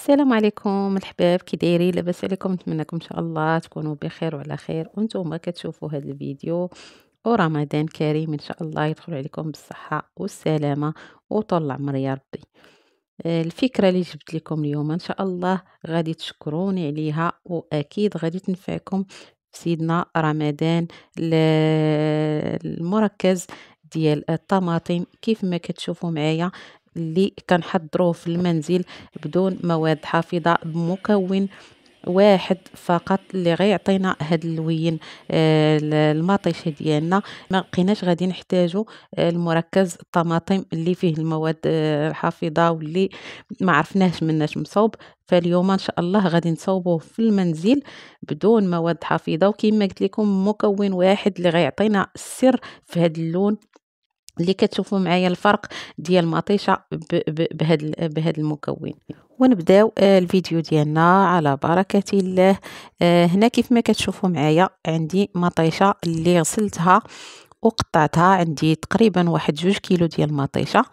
السلام عليكم الحباب كي دايرين لاباس عليكم نتمنىكم ان شاء الله تكونوا بخير وعلى خير وانتم كتشوفوا هذا الفيديو ورمضان كريم ان شاء الله يدخل عليكم بالصحه والسلامه وطول العمر يا ربي آه، الفكره اللي جبت لكم اليوم ان شاء الله غادي تشكروني عليها واكيد غادي تنفعكم في سيدنا رمضان المركز ديال الطماطم كيف ما كتشوفوا معايا اللي كنحضروه في المنزل بدون مواد حافظة بمكون واحد فقط اللي غيعطينا هاد اللوين آه ديالنا ما بقيناش غادي نحتاجو آه، المركز الطماطم اللي فيه المواد الحافظه آه، واللي ما عرفناش مناش مصوب فاليوم ان شاء الله غادي نصوبوه في المنزل بدون مواد حافظه وكما قلت لكم مكون واحد اللي غيعطينا السر في هاد اللون اللي كتشوفوا معايا الفرق ديال مطيشه بهذا بهذا المكون ونبداو آه، الفيديو ديالنا على بركه الله آه، هنا كيف ما كتشوفوا معايا عندي مطيشه اللي غسلتها وقطعتها عندي تقريبا واحد جوج كيلو ديال المطيشه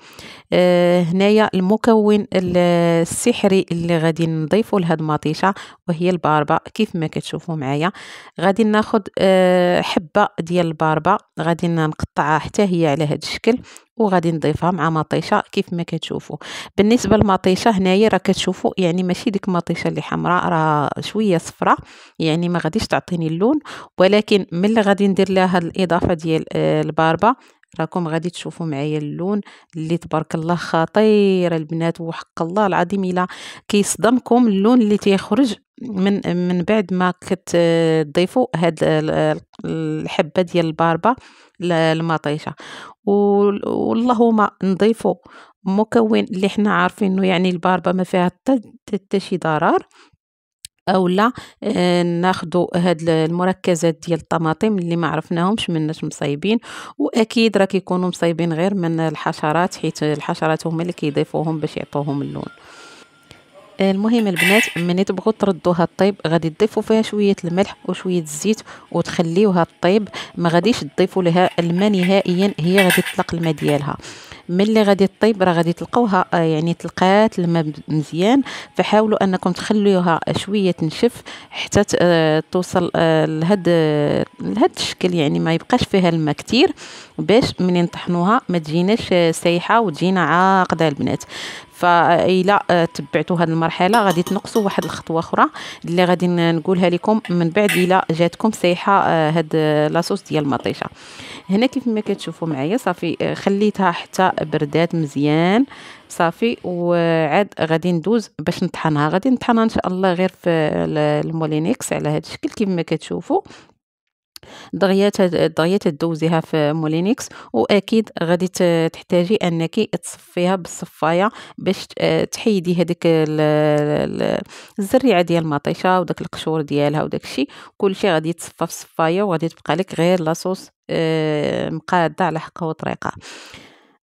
آه هنايا المكون السحري اللي غادي نضيفو لهاد المطيشه وهي الباربه كيف ما كتشوفوا معايا غادي ناخد آه حبه ديال الباربه غادي نقطعها حتى هي على هاد الشكل وغادي نضيفها مع مطيشه كيف ما كتشوفوا بالنسبه للمطيشه هنايا راه كتشوفوا يعني ماشي ديك المطيشه اللي حمراء راه شويه صفراء يعني ما غاديش تعطيني اللون ولكن ملي غادي ندير لها الاضافه ديال آه، الباربه راكم غادي تشوفوا معايا اللون اللي تبارك الله خطير البنات وحق الله العظيم الا كيصدمكم اللون اللي تيخرج من من بعد ما كتضيفوا هاد الحبه ديال الباربه المطيشه ما نضيفوا مكون اللي حنا عارفين انه يعني الباربه ما فيها حتى شي ضرر اولا آه، ناخذوا هاد المركزات ديال الطماطم اللي ما عرفناهمش مناش مصايبين واكيد راه كيكونوا مصايبين غير من الحشرات حيت الحشرات هما اللي كيضيفوهم باش يعطوهم اللون آه، المهم البنات ملي تبغوا تردوها طيب غادي تضيفوا فيها شويه الملح وشويه الزيت وتخليوها طيب ما غاديش تضيفوا لها الماء نهائيا هي غادي تطلق الماء ديالها ملي غادي طيب راه غادي تلقاوها آه، يعني تلقات الماء مزيان فحاولوا انكم تخليوها شويه تنشف حتى آه، توصل آه، لهاد لهاد الشكل يعني ما يبقاش فيها الماء كتير باش منين طحنوها ما تجيناش سايحه وتجينا عاقده البنات فإلا آه، تبعتوا هذه المرحلة غادي تنقصوا واحد الخطوة أخرى اللي غادي نقولها لكم من بعد إلا جاتكم سايحة آه، هاد آه، لاصوص ديال المطيشة هنا كيف ما كتشوفوا معايا صافي خليتها حتى بردات مزيان صافي وعاد غادي ندوز باش نطحنها غادي نطحنها ان شاء الله غير في المولينيكس على هذا الشكل كيف ما كتشوفوا دغيا دغيا تدوزيها في مولينكس واكيد غادي تحتاجي انك تصفيها بالصفايه باش تحيدي هذيك الزريعه ديال المطيشه وداك القشور ديالها وداك الشيء كلشي غادي يتصفى في الصفايه وغادي تبقى لك غير لاصوص آه، مقاده على حقها وطريقه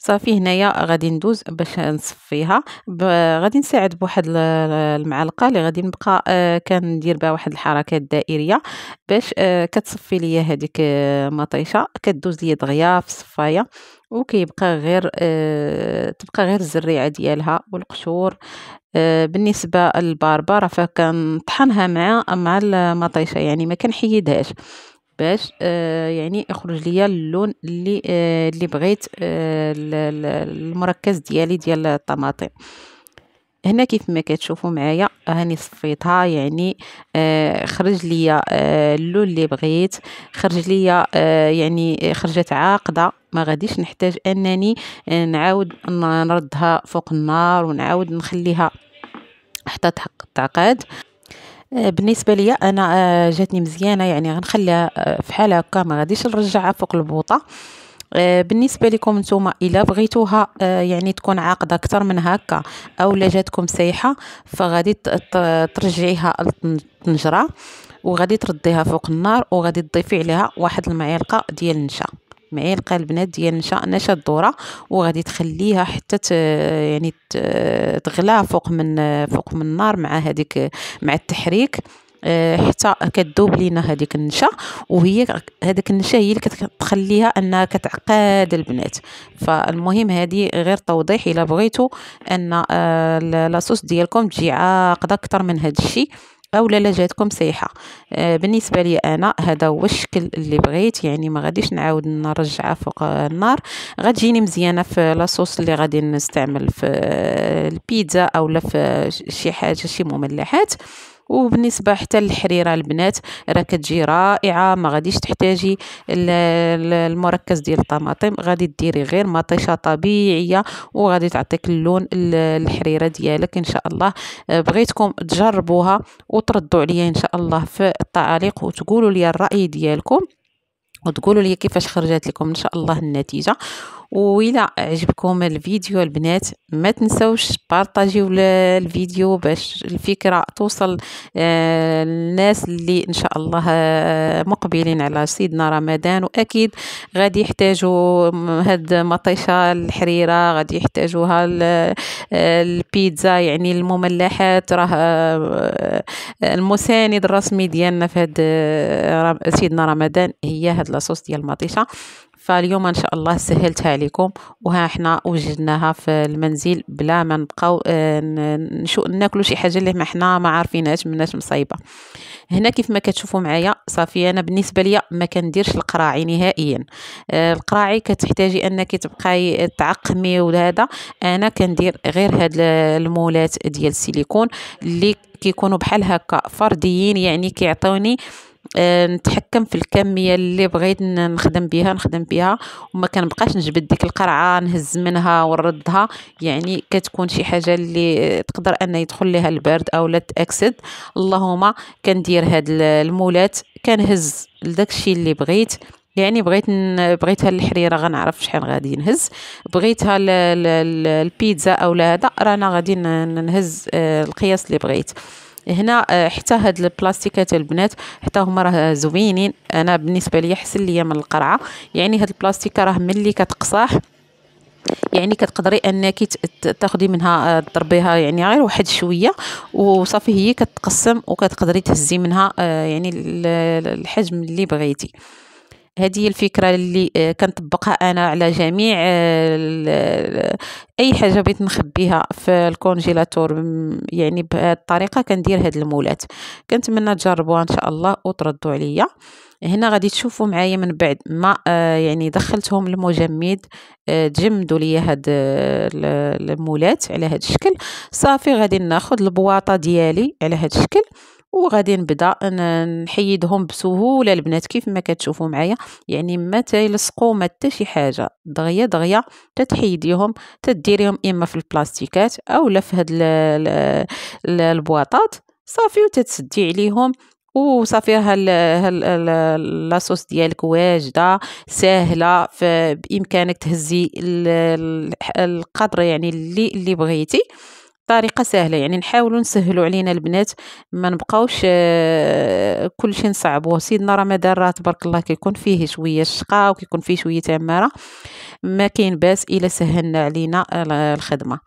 صافي هنايا غادي ندوز باش نصفيها غادي نساعد بواحد المعلقه اللي غادي نبقى آه، كندير بها واحد الحركات دائريه باش آه، كتصفي ليا هذيك آه، مطيشه كدوز ليا دغيا في الصفايه وكيبقى غير تبقى غير الزريعه ديالها والقشور بالنسبه للباربه راه فكنطحنها مع مع المطيشه يعني ما كنحيدهاش باش آه، يعني يخرج ليا اللون اللي آه، اللي بغيت آه، المركز ديالي ديال الطماطم هنا كيف ما كتشوفوا معايا هاني صفيتها يعني خرج ليا اللون اللي بغيت خرج ليا يعني خرجت عاقده ما غاديش نحتاج انني نعاود نردها فوق النار ونعاود نخليها حتى تعقد آه، بالنسبه ليا انا آه، جاتني مزيانه يعني غنخليها آه، فحال هكا ما غاديش نرجعها فوق البوطه بالنسبه لكم نتوما الا بغيتوها يعني تكون عاقده اكثر من هكا او لا جاتكم سايحه فغادي ترجعيها للطنجره وغادي ترديها فوق النار وغادي تضيفي عليها واحد المعلقه ديال النشا معايا لقى البنات ديال نشا الدوره وغادي تخليها حتى يعني تغلى فوق من فوق من النار مع هذيك مع التحريك آه، حتى كتذوب لينا هذيك النشا وهي هذيك النشا هي اللي كتخليها انها كتعقد البنات فالمهم هذه غير توضيح الا بغيتو ان آه، لاصوص ديالكم تجي عاقده اكثر من هذا الشيء اولا لا جاتكم سايحه آه، بالنسبه لي انا هذا هو الشكل اللي بغيت يعني ما غاديش نعاود نرجعها فوق النار غتجيني مزيانه في لاصوص اللي غادي نستعمل في البيتزا اولا في شي حاجه شي مملحات وبالنسبه حتى للحريره البنات راه كتجي رائعه ما غاديش تحتاجي المركز ديال الطماطم غادي ديري غير مطيشه طبيعيه وغادي تعطيك اللون الحريره ديالك ان شاء الله آه، بغيتكم تجربوها وتردوا عليا ان شاء الله في التعاليق وتقولوا لي الراي ديالكم وتقولوا لي كيفاش خرجت لكم ان شاء الله النتيجه وإلى عجبكم الفيديو البنات ما تنسوش بارطاجيو الفيديو باش الفكرة توصل الناس آه، اللي إن شاء الله آه، مقبلين على سيدنا رمضان وأكيد غادي يحتاجوا هاد مطيشة الحريرة غادي يحتاجوها آه، البيتزا يعني المملحات راه المساند الرسمي ديالنا في هاد سيدنا رمضان هي هاد لاصوص ديال المطيشه فاليوم ان شاء الله سهلتها عليكم وها حنا وجدناها في المنزل بلا ما نبقاو آه، ناكلو شي حاجه اللي ما حنا ما عارفينهاش مناش مصايبه هنا كيف ما كتشوفوا معايا صافي انا بالنسبه ليا ما كنديرش القراعي نهائيا آه، القراعي كتحتاجي انك تبقاي تعقمي وهذا انا كندير غير هاد المولات ديال السيليكون اللي كيكونوا بحال هكا فرديين يعني كيعطيوني آه، نتحكم في الكميه اللي بغيت نخدم بها نخدم بها وما كنبقاش نجبد ديك القرعه نهز منها ونردها يعني كتكون شي حاجه اللي تقدر ان يدخل لها البرد او لا تاكسد اللهم كندير هاد المولات كنهز لداكشي اللي بغيت يعني بغيت بغيتها الحريره غنعرف شحال غادي نهز بغيتها البيتزا او لا هذا رانا غادي نهز آه، القياس اللي بغيت هنا آه، حتى هاد البلاستيكات البنات حتى هما راه زوينين انا بالنسبه ليا حسن ليا من القرعه يعني هاد البلاستيكه راه ملي كتقصاح يعني كتقدري انك تاخدي منها آه، تضربيها يعني غير واحد شويه وصافي هي كتقسم وكتقدري تهزي منها آه، يعني الحجم اللي بغيتي هذه هي الفكره اللي آه، كنطبقها انا على جميع آه، آه، اي حاجه بغيت نخبيها في الكونجيلاتور يعني بهذه الطريقه كندير هاد المولات كنتمنى تجربوها ان شاء الله وتردوا عليا هنا غادي تشوفوا معايا من بعد ما يعني دخلتهم المجمد تجمدوا لي هاد المولات على هاد الشكل صافي غادي ناخذ البواطه ديالي على هاد الشكل وغادي نبدا نحيدهم بسهوله البنات كيف ما كتشوفوا معايا يعني ما تيلصقوا ما حتى شي حاجه دغيا دغيا تتحيديهم تديريهم اما في البلاستيكات او لا في هاد البواطات صافي وتتسدي عليهم وصافي لاصوص ديالك واجده ساهله بامكانك تهزي القدر يعني اللي اللي بغيتي طريقه سهله يعني نحاولوا نسهلوا علينا البنات ما نبقاوش آه، كل شيء نصعبوه سيدنا رمضان راه تبارك الله كيكون فيه شويه الشقاء وكيكون فيه شويه عماره ما كاين باس الا سهلنا علينا الخدمه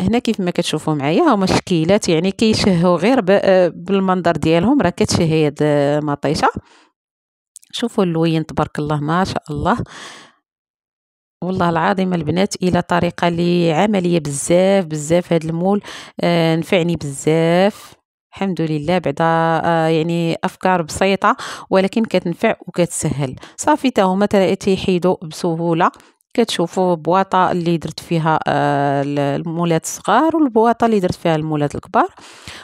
هنا كيف ما كتشوفوا معايا هما الشكيلات يعني كيشهوا غير آه، بالمنظر ديالهم راه كتشهي هاد آه، مطيشه شوفوا اللوين تبارك الله ما شاء الله والله العظيم البنات الى طريقه لي عمليه بزاف بزاف هذا المول آه نفعني بزاف الحمد لله بعدا آه يعني افكار بسيطه ولكن كتنفع وكتسهل صافي تا هما تيحيدوا بسهوله كتشوفوا بواطه اللي درت فيها آه المولات الصغار والبواطه اللي درت فيها المولات الكبار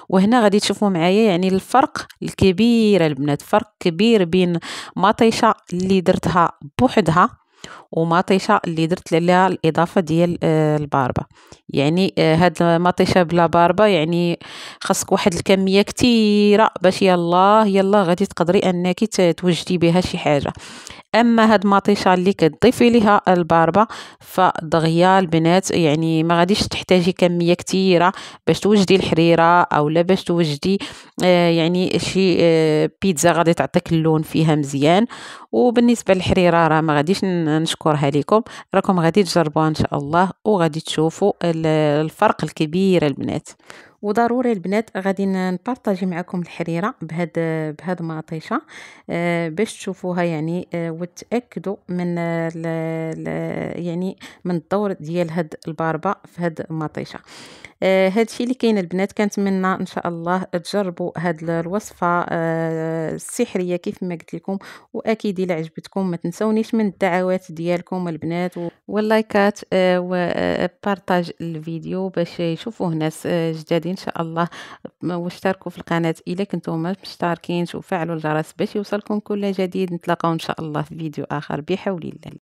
وهنا غادي تشوفوا معايا يعني الفرق الكبير البنات فرق كبير بين مطيشه اللي درتها بوحدها ومطيشه اللي درت لها الاضافه ديال آه، الباربه يعني آه، هاد المطيشه بلا باربه يعني خاصك واحد الكميه كثيره باش يلا يلا غادي تقدري انك توجدي بها شي حاجه اما هاد مطيشه اللي كتضيفي ليها الباربه فدغيا البنات يعني ما غاديش تحتاجي كميه كثيره باش توجدي الحريره او لا باش توجدي آه، يعني شي آه، بيتزا غادي تعطيك اللون فيها مزيان وبالنسبه للحريره راه ما غاديش نشكرها لكم راكم غادي تجربوها ان شاء الله وغادي تشوفوا الفرق الكبير البنات وضروري البنات غادي نبارطاجي معكم الحريره بهاد بهاد المطيشه آه، باش تشوفوها يعني آه، وتاكدوا من يعني من الدور ديال هاد الباربه في هاد المطيشه آه هذا الشيء اللي كاين البنات كنتمنى ان شاء الله تجربوا هذه الوصفه آه السحريه كيف ما قلت لكم واكيد الا عجبتكم ما تنسونيش من الدعوات ديالكم البنات واللايكات آه وبارطاج آه، الفيديو باش يشوفوه آه، ناس جداد ان شاء الله واشتركوا في القناه الا كنتم ما مشتركينش وفعلوا الجرس باش يوصلكم كل جديد نتلاقاو ان شاء الله في فيديو اخر بحول الله